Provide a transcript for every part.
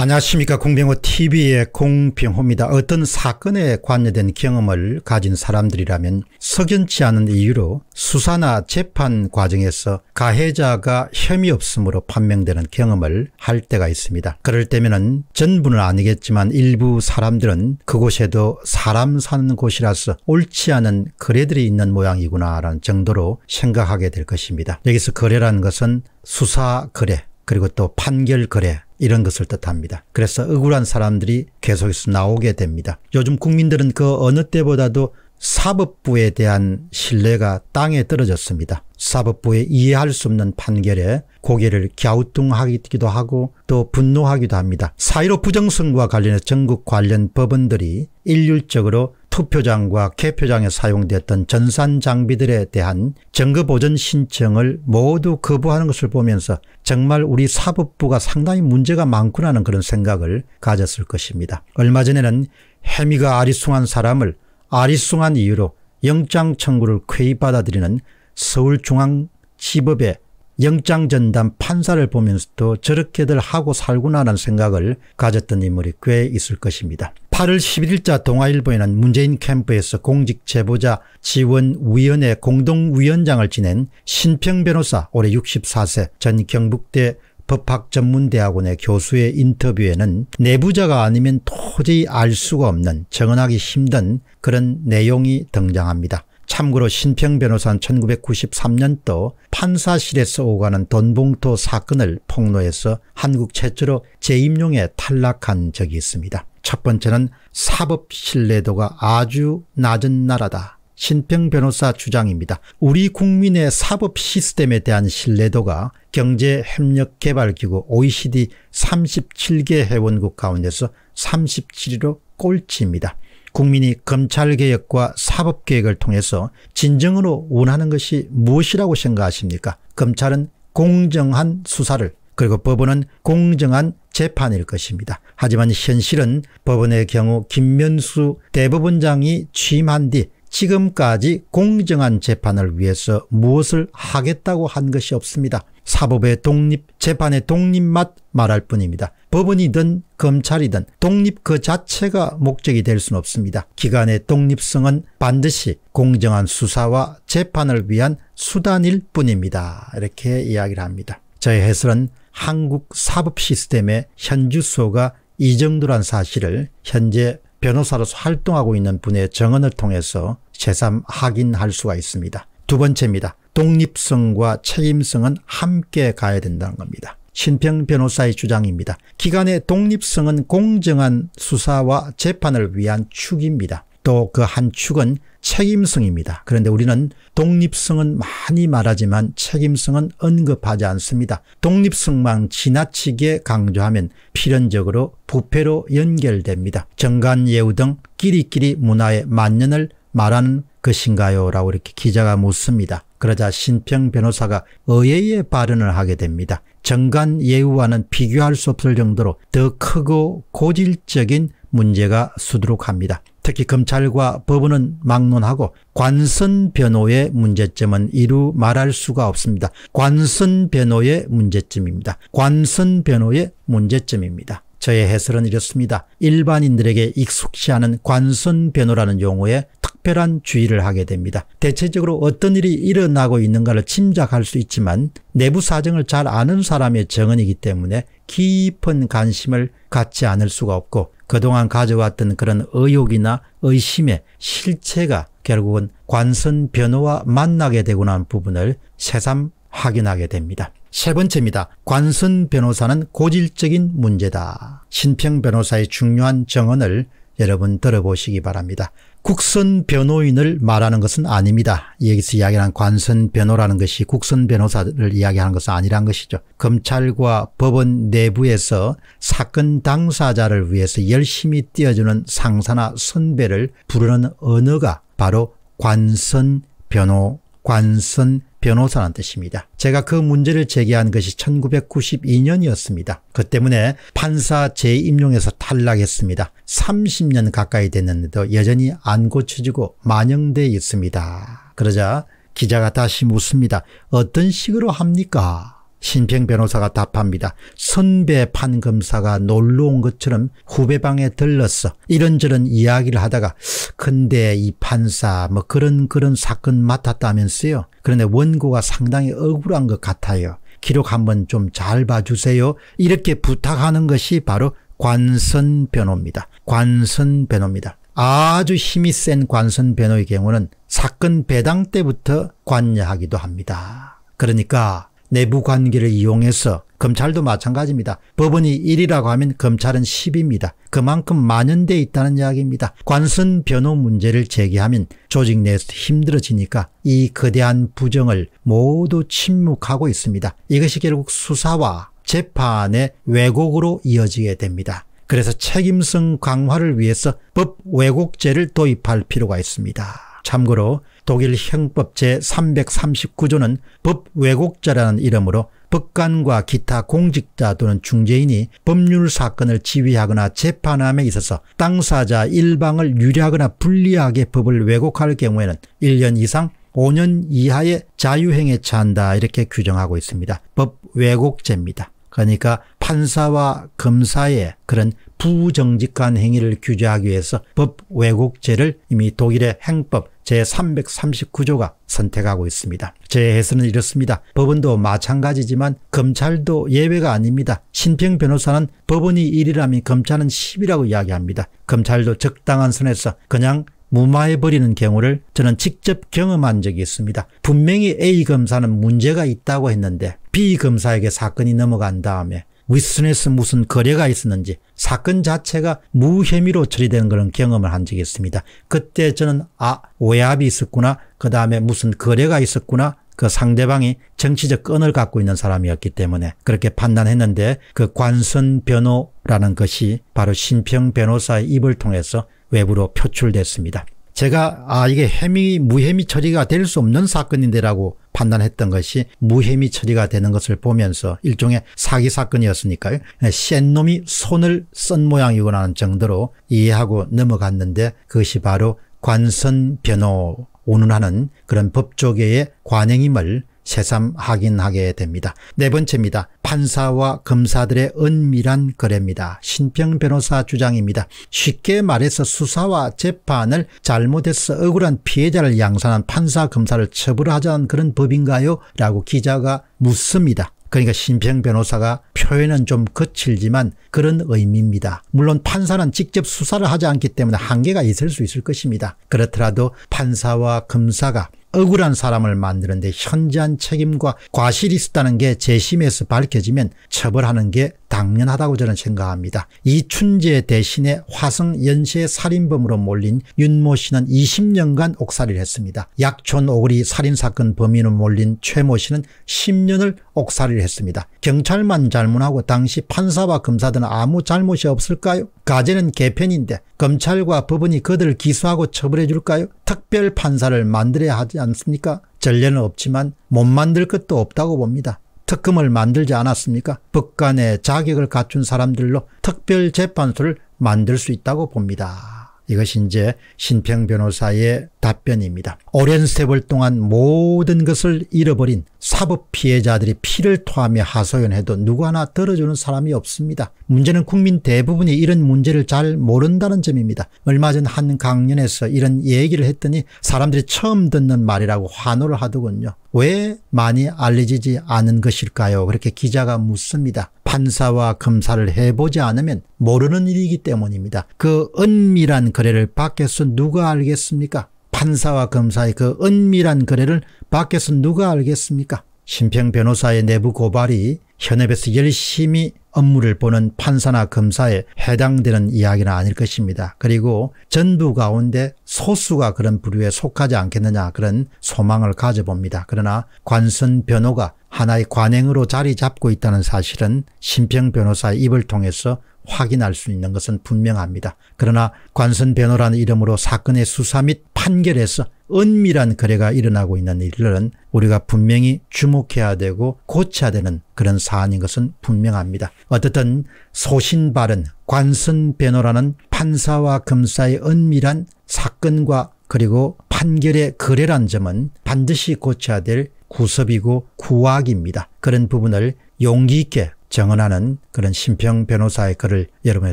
안녕하십니까 공병호 tv의 공병호입니다. 어떤 사건에 관여된 경험을 가진 사람들이라면 석연치 않은 이유로 수사나 재판 과정에서 가해자가 혐의 없음으로 판명되는 경험을 할 때가 있습니다. 그럴 때면은 전부는 아니겠지만 일부 사람들은 그곳에도 사람 사는 곳이라서 옳지 않은 거래들이 있는 모양이구나라는 정도로 생각하게 될 것입니다. 여기서 거래라는 것은 수사 거래 그리고 또 판결 거래 이런 것을 뜻합니다. 그래서 억울한 사람들이 계속해서 나오게 됩니다. 요즘 국민들은 그 어느 때보다도 사법부에 대한 신뢰가 땅에 떨어졌습니다. 사법부의 이해할 수 없는 판결에 고개를 갸우뚱하기도 하고 또 분노하기도 합니다. 사이로 부정선거와 관련해 전국 관련 법원들이 일률적으로 투표장과 개표장에 사용됐던 전산 장비들에 대한 정거 보전 신청을 모두 거부하는 것을 보면서 정말 우리 사법부가 상당히 문제가 많구나는 그런 생각을 가졌을 것입니다. 얼마 전에는 해미가 아리송한 사람을 아리송한 이유로 영장 청구를 쾌히 받아들이는 서울중앙지법의 영장 전담 판사를 보면서도 저렇게들 하고 살구나라는 생각을 가졌던 인물이 꽤 있을 것입니다. 8월 11일자 동아일보에는 문재인 캠프에서 공직 제보자 지원위원회 공동위원장을 지낸 신평 변호사 올해 64세 전 경북대 법학전문대학원의 교수의 인터뷰에는 내부자가 아니면 도저히 알 수가 없는 정언하기 힘든 그런 내용이 등장합니다. 참고로 신평 변호사는 1993년도 판사실에서 오가는 돈봉투 사건을 폭로해서 한국 최초로 재임용에 탈락한 적이 있습니다. 첫 번째는 사법 신뢰도가 아주 낮은 나라다. 신평 변호사 주장입니다. 우리 국민의 사법 시스템에 대한 신뢰도가 경제협력개발기구 OECD 37개 회원국 가운데서 37위로 꼴찌입니다. 국민이 검찰개혁과 사법개혁을 통해서 진정으로 원하는 것이 무엇이라고 생각하십니까? 검찰은 공정한 수사를 그리고 법원은 공정한 재판일 것입니다. 하지만 현실은 법원의 경우 김면수 대법원장이 취임한 뒤 지금까지 공정한 재판을 위해서 무엇을 하겠다고 한 것이 없습니다. 사법의 독립, 재판의 독립맛 말할 뿐입니다. 법원이든 검찰이든 독립 그 자체가 목적이 될 수는 없습니다. 기관의 독립성은 반드시 공정한 수사와 재판을 위한 수단일 뿐입니다. 이렇게 이야기를 합니다. 저의 해설은 한국 사법 시스템의 현주소가 이 정도란 사실을 현재 변호사로서 활동하고 있는 분의 정언을 통해서 새삼 확인할 수가 있습니다. 두 번째입니다. 독립성과 책임성은 함께 가야 된다는 겁니다. 신평 변호사의 주장입니다. 기관의 독립성은 공정한 수사와 재판을 위한 축입니다. 또그한 축은 책임성입니다. 그런데 우리는 독립성은 많이 말하지만 책임성은 언급하지 않습니다. 독립성만 지나치게 강조하면 필연적으로 부패로 연결됩니다. 정관예우 등 끼리끼리 문화의 만연을 말하는 것인가요? 라고 이렇게 기자가 묻습니다. 그러자 신평 변호사가 의외의 발언을 하게 됩니다. 정관 예우와는 비교할 수 없을 정도로 더 크고 고질적인 문제가 수두룩합니다. 특히 검찰과 법원은 막론하고 관선 변호의 문제점은 이루 말할 수가 없습니다. 관선 변호의 문제점입니다. 관선 변호의 문제점입니다. 저의 해설은 이렇습니다. 일반인들에게 익숙시 하는 관선 변호라는 용어에 특별한 주의를 하게 됩니다. 대체적으로 어떤 일이 일어나고 있는가를 짐작할 수 있지만 내부 사정을 잘 아는 사람의 정언이기 때문에 깊은 관심을 갖지 않을 수가 없고 그동안 가져왔던 그런 의욕이나 의심의 실체가 결국은 관선 변호와 만나게 되고 난 부분을 새삼 확인하게 됩니다. 세 번째입니다. 관선 변호사는 고질적인 문제다. 신평 변호사의 중요한 정언을 여러분 들어보시기 바랍니다. 국선 변호인을 말하는 것은 아닙니다. 여기서 이야기하는 관선 변호라는 것이 국선 변호사를 이야기하는 것은 아니란 것이죠. 검찰과 법원 내부에서 사건 당사자를 위해서 열심히 뛰어주는 상사나 선배를 부르는 언어가 바로 관선 변호, 관선 변호사란 뜻입니다. 제가 그 문제를 제기한 것이 1992년이었습니다. 그 때문에 판사 재임용에서 탈락했습니다. 30년 가까이 됐는데도 여전히 안 고쳐지고 만영어 있습니다. 그러자 기자가 다시 묻습니다. 어떤 식으로 합니까? 신평 변호사가 답합니다. 선배 판검사가 놀러 온 것처럼 후배방에 들렀어. 이런저런 이야기를 하다가 근데 이 판사 뭐 그런 그런 사건 맡았다면서요. 그런데 원고가 상당히 억울한 것 같아요. 기록 한번 좀 잘 봐주세요. 이렇게 부탁하는 것이 바로 관선 변호입니다. 관선 변호입니다. 아주 힘이 센 관선 변호의 경우는 사건 배당 때부터 관여하기도 합니다. 그러니까 내부 관계를 이용해서 검찰도 마찬가지입니다. 법원이 1이라고 하면 검찰은 10입니다. 그만큼 만연돼 있다는 이야기입니다. 관선 변호 문제를 제기하면 조직 내에서 힘들어지니까 이 거대한 부정을 모두 침묵하고 있습니다. 이것이 결국 수사와 재판의 왜곡으로 이어지게 됩니다. 그래서 책임성 강화를 위해서 법 왜곡제를 도입할 필요가 있습니다. 참고로 독일 형법 제339조는 법 왜곡자라는 이름으로 법관과 기타 공직자 또는 중재인이 법률 사건을 지휘하거나 재판함에 있어서 당사자 일방을 유리하거나 불리하게 법을 왜곡할 경우에는 1년 이상 5년 이하의 자유행에 처한다 이렇게 규정하고 있습니다. 법 왜곡죄입니다. 그러니까 판사와 검사의 그런 부정직한 행위를 규제하기 위해서 법 왜곡죄를 이미 독일의 행법 제339조가 선택하고 있습니다. 제해서은 이렇습니다. 법원도 마찬가지지만 검찰도 예외가 아닙니다. 신평 변호사는 법원이 1이라면 검찰은 10이라고 이야기합니다. 검찰도 적당한 선에서 그냥 무마해버리는 경우를 저는 직접 경험한 적이 있습니다. 분명히 A 검사는 문제가 있다고 했는데 B 검사에게 사건이 넘어간 다음에 위스에서 무슨 거래가 있었는지 사건 자체가 무혐의로 처리되는 그런 경험을 한 적이 있습니다. 그때 저는 아 오해압이 있었구나 그 다음에 무슨 거래가 있었구나 그 상대방이 정치적 끈을 갖고 있는 사람이었기 때문에 그렇게 판단했는데 그 관선 변호라는 것이 바로 신평 변호사의 입을 통해서 외부로 표출됐습니다. 제가 아 이게 해미 무혐의 처리가 될 수 없는 사건인데라고 판단했던 것이 무혐의 처리가 되는 것을 보면서 일종의 사기 사건이었으니까요. 센 예, 놈이 손을 쓴 모양이구나 하는 정도로 이해하고 넘어갔는데 그것이 바로 관선 변호 운운하는 그런 법조계의 관행임을 새삼 확인하게 됩니다. 네 번째입니다. 판사와 검사들의 은밀한 거래입니다. 신평 변호사 주장입니다. 쉽게 말해서 수사와 재판을 잘못해서 억울한 피해자를 양산한 판사 검사를 처벌하자는 그런 법인가요? 라고 기자가 묻습니다. 그러니까 심평 변호사가 표현은 좀 거칠지만 그런 의미입니다. 물론 판사는 직접 수사를 하지 않기 때문에 한계가 있을 수 있을 것입니다. 그렇더라도 판사와 검사가 억울한 사람을 만드는데 현저한 책임과 과실이 있었다는 게 재심에서 밝혀지면 처벌하는 게 당연하다고 저는 생각합니다. 이 춘재 대신에 화성 연쇄 살인범으로 몰린 윤모 씨는 20년간 옥살이를 했습니다. 약촌 오그리 살인사건 범인으로 몰린 최 모 씨는 10년을 옥살이를 했습니다. 경찰만 잘못하고 당시 판사와 검사들은 아무 잘못이 없을까요? 가제는 개편인데 검찰과 법원이 그들을 기소하고 처벌해 줄까요? 특별판사를 만들어야 하지 않습니까? 전례는 없지만 못 만들 것도 없다고 봅니다. 특검을 만들지 않았습니까? 법관의 자격을 갖춘 사람들로 특별재판소를 만들 수 있다고 봅니다. 이것이 이제 신평 변호사의 답변입니다. 오랜 세월 동안 모든 것을 잃어버린 사법 피해자들이 피를 토하며 하소연해도 누구 하나 들어주는 사람이 없습니다. 문제는 국민 대부분이 이런 문제를 잘 모른다는 점입니다. 얼마 전 한 강연에서 이런 얘기를 했더니 사람들이 처음 듣는 말이라고 환호를 하더군요. 왜 많이 알려지지 않은 것일까요? 그렇게 기자가 묻습니다. 판사와 검사를 해보지 않으면 모르는 일이기 때문입니다. 그 은밀한 거래를 밖에서 누가 알겠습니까? 판사와 검사의 그 은밀한 거래를 밖에서 누가 알겠습니까? 심평 변호사의 내부 고발이 현업에서 열심히 업무를 보는 판사나 검사에 해당되는 이야기는 아닐 것입니다. 그리고 전부 가운데 소수가 그런 부류에 속하지 않겠느냐 그런 소망을 가져봅니다. 그러나 관선 변호가 하나의 관행으로 자리 잡고 있다는 사실은 심평 변호사의 입을 통해서 확인할 수 있는 것은 분명합니다. 그러나 관선 변호라는 이름으로 사건의 수사 및 판결에서 은밀한 거래가 일어나고 있는 일들은 우리가 분명히 주목해야 되고 고쳐야 되는 그런 사안인 것은 분명합니다. 어떻든 소신발은 관선변호라는 판사와 검사의 은밀한 사건과 그리고 판결의 거래란 점은 반드시 고쳐야 될 구섭이고 구악입니다. 그런 부분을 용기 있게 정언하는 그런 심평 변호사의 글을 여러분에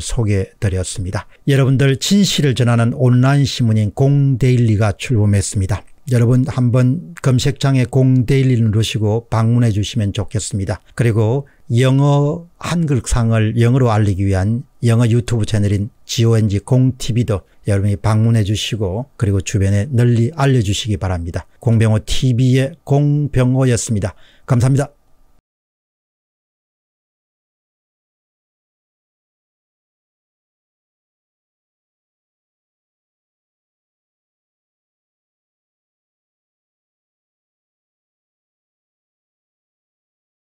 소개드렸습니다. 해 여러분들 진실을 전하는 온라인 신문인 공데일리가 출범했습니다. 여러분 한번 검색창에 공데일리 누르시고 방문해 주시면 좋겠습니다. 그리고 영어 한글상을 영어로 알리기 위한 영어 유튜브 채널인 GONG 공TV도 여러분이 방문해 주시고 그리고 주변에 널리 알려주시기 바랍니다. 공병호 TV의 공병호였습니다. 감사합니다.